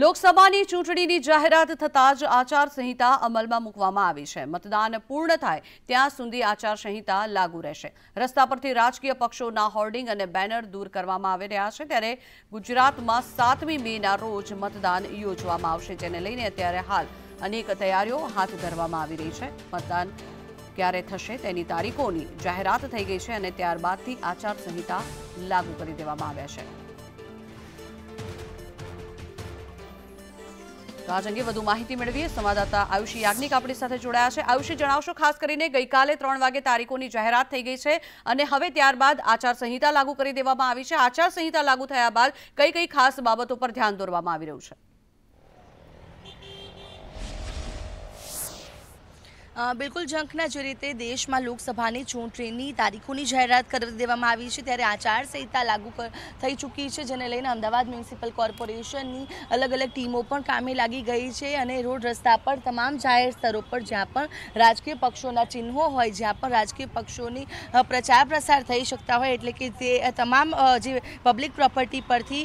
લોકસભાની ચૂંટણીની જાહેરાત થતાં જ આચારસંહિતા અમલમાં મૂકવામાં આવી છે મતદાન પૂર્ણ થાય ત્યાં સુધી આચારસંહિતા લાગુ રહેશે રસ્તા પરથી રાજકીય પક્ષોના હોર્ડિંગ અને બેનર દૂર કરવામાં આવી રહ્યા છે ત્યારે ગુજરાતમાં સાતમી મેના રોજ મતદાન યોજવામાં આવશે જેને લઈને અત્યારે હાલ અનેક તૈયારીઓ હાથ ધરવામાં આવી રહી છે મતદાન ક્યારે થશે તેની તારીખોની જાહેરાત થઈ ગઈ છે અને ત્યારબાદથી આચારસંહિતા લાગુ કરી દેવામાં આવ્યા છે તો આ અંગે વધુ માહિતી મેળવીએ સંવાદદાતા આયુષી યાજ્ઞિક આપણી સાથે જોડાયા છે આયુષી જણાવશો ખાસ કરીને ગઈકાલે ત્રણ વાગે તારીખોની જાહેરાત થઈ ગઈ છે અને હવે ત્યારબાદ આચારસંહિતા લાગુ કરી દેવામાં આવી છે આચારસંહિતા લાગુ થયા બાદ કઈ કઈ ખાસ બાબતો પર ધ્યાન દોરવામાં આવી રહ્યું છે બિલકુલ ઝંખના જે રીતે દેશમાં લોકસભાની ચૂંટણીની તારીખોની જાહેરાત કરી દેવામાં આવી છે ત્યારે આચારસંહિતા લાગુ થઈ ચૂકી છે જેને લઈને અમદાવાદ મ્યુનિસિપલ કોર્પોરેશનની અલગ અલગ ટીમો પણ કામે લાગી ગઈ છે અને રોડ રસ્તા પર તમામ જાહેર સ્તરો પર જ્યાં પણ રાજકીય પક્ષોના ચિહ્નો હોય જ્યાં પણ રાજકીય પક્ષોની પ્રચાર પ્રસાર થઈ શકતા હોય એટલે કે તે તમામ જે પબ્લિક પ્રોપર્ટી પરથી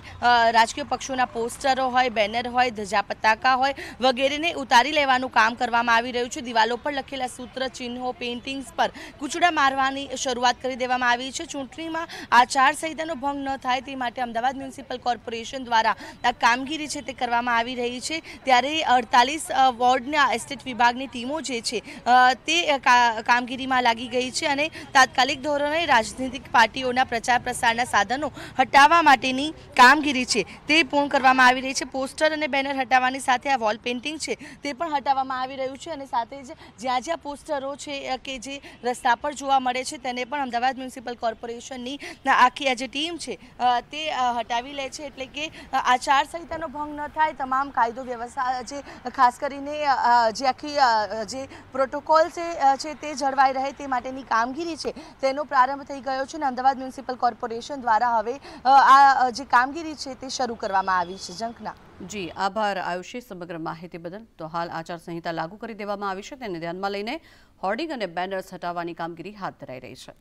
રાજકીય પક્ષોના પોસ્ટરો હોય બેનર હોય ધજા પતાકા હોય વગેરેને ઉતારી લેવાનું કામ કરવામાં આવી રહ્યું છે દિવાલો પર લખેલા સૂત્ર ચિહ્નો પેઇન્ટિંગ્સ પર કૂચડા મારવાની શરૂઆત કરી દેવામાં આવી છે ચૂંટણીમાં આચારસંહિતાનો ભંગ ન થાય તે માટે અમદાવાદ મ્યુનિસિપલ કોર્પોરેશન દ્વારા આ કામગીરી છે તે કરવામાં આવી રહી છે ત્યારે અડતાલીસ વોર્ડના એસ્ટેટ વિભાગની ટીમો જે છે તે કામગીરીમાં લાગી ગઈ છે અને તાત્કાલિક ધોરણે રાજનીતિક પાર્ટીઓના પ્રચાર પ્રસારના સાધનો હટાવવા માટેની કામગીરી છે તે પૂર્ણ કરવામાં આવી રહી છે પોસ્ટર અને બેનર હટાવવાની સાથે આ વોલ પેઇન્ટિંગ છે તે પણ હટાવવામાં આવી રહ્યું છે અને સાથે જ જ્યાં તાજા પોસ્ટરો છે કે જે રસ્તા પર જોવા મળે છે તેને પણ અમદાવાદ મ્યુનિસિપલ કોર્પોરેશનની આખી આ જે ટીમ છે તે હટાવી લે છે એટલે કે આચાર આચારસંહિતાનો ભંગ ન થાય તમામ કાયદો વ્યવસ્થા જે ખાસ કરીને જે આખી જે પ્રોટોકોલ છે તે જળવાઈ રહે તે માટેની કામગીરી છે તેનો પ્રારંભ થઈ ગયો છે અને અમદાવાદ મ્યુનિસિપલ કોર્પોરેશન દ્વારા હવે આ જે કામગીરી છે તે શરૂ કરવામાં આવી છે ઝંખના જી આભાર આયુષી સમગ્ર માહિતી બદલ તો હાલ આચારસંહિતા લાગુ કરી દેવામાં આવી છે તેને ધ્યાનમાં લઈને હોર્ડિંગ અને બેનર્સ હટાવવાની કામગીરી હાથ ધરાઈ રહી છે